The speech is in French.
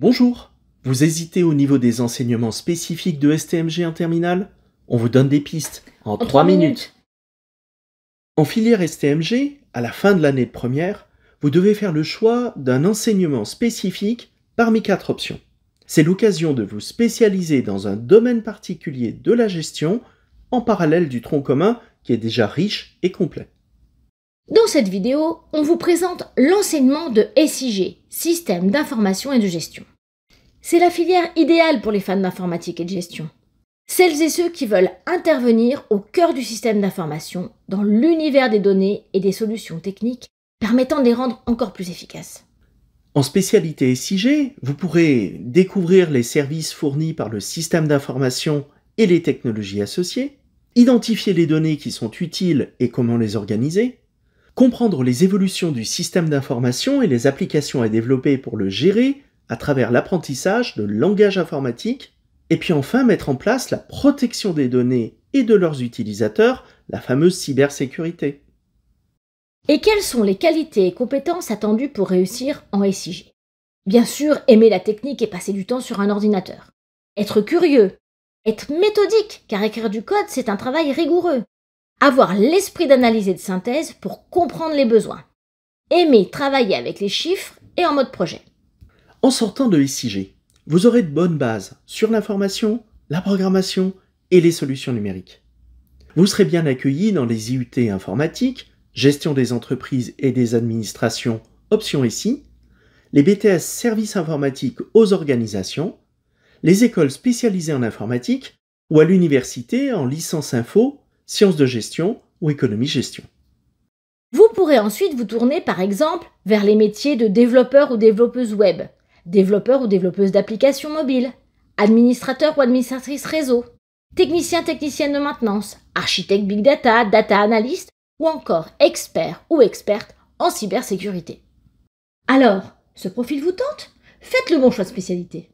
Bonjour Vous hésitez au niveau des enseignements spécifiques de STMG en terminale On vous donne des pistes en, 3, minutes. minutes. En filière STMG, à la fin de l'année de première, vous devez faire le choix d'un enseignement spécifique parmi quatre options. C'est l'occasion de vous spécialiser dans un domaine particulier de la gestion en parallèle du tronc commun qui est déjà riche et complet. Dans cette vidéo, on vous présente l'enseignement de SIG, Système d'information et de gestion. C'est la filière idéale pour les fans d'informatique et de gestion. Celles et ceux qui veulent intervenir au cœur du système d'information, dans l'univers des données et des solutions techniques permettant de les rendre encore plus efficaces. En spécialité SIG, vous pourrez découvrir les services fournis par le système d'information et les technologies associées, identifier les données qui sont utiles et comment les organiser, comprendre les évolutions du système d'information et les applications à développer pour le gérer à travers l'apprentissage de langage informatique, et puis enfin mettre en place la protection des données et de leurs utilisateurs, la fameuse cybersécurité. Et quelles sont les qualités et compétences attendues pour réussir en SIG Bien sûr, aimer la technique et passer du temps sur un ordinateur. Être curieux. Être méthodique, car écrire du code, c'est un travail rigoureux avoir l'esprit d'analyse et de synthèse pour comprendre les besoins, aimer travailler avec les chiffres et en mode projet. En sortant de SIG, vous aurez de bonnes bases sur l'information, la programmation et les solutions numériques. Vous serez bien accueilli dans les IUT informatiques, gestion des entreprises et des administrations, option SI, les BTS services informatiques aux organisations, les écoles spécialisées en informatique ou à l'université en licence info sciences de gestion ou économie-gestion. Vous pourrez ensuite vous tourner par exemple vers les métiers de développeur ou développeuse web, développeur ou développeuse d'applications mobiles, administrateur ou administratrice réseau, technicien, technicienne de maintenance, architecte big data, data analyst ou encore expert ou experte en cybersécurité. Alors, ce profil vous tente Faites le bon choix de spécialité.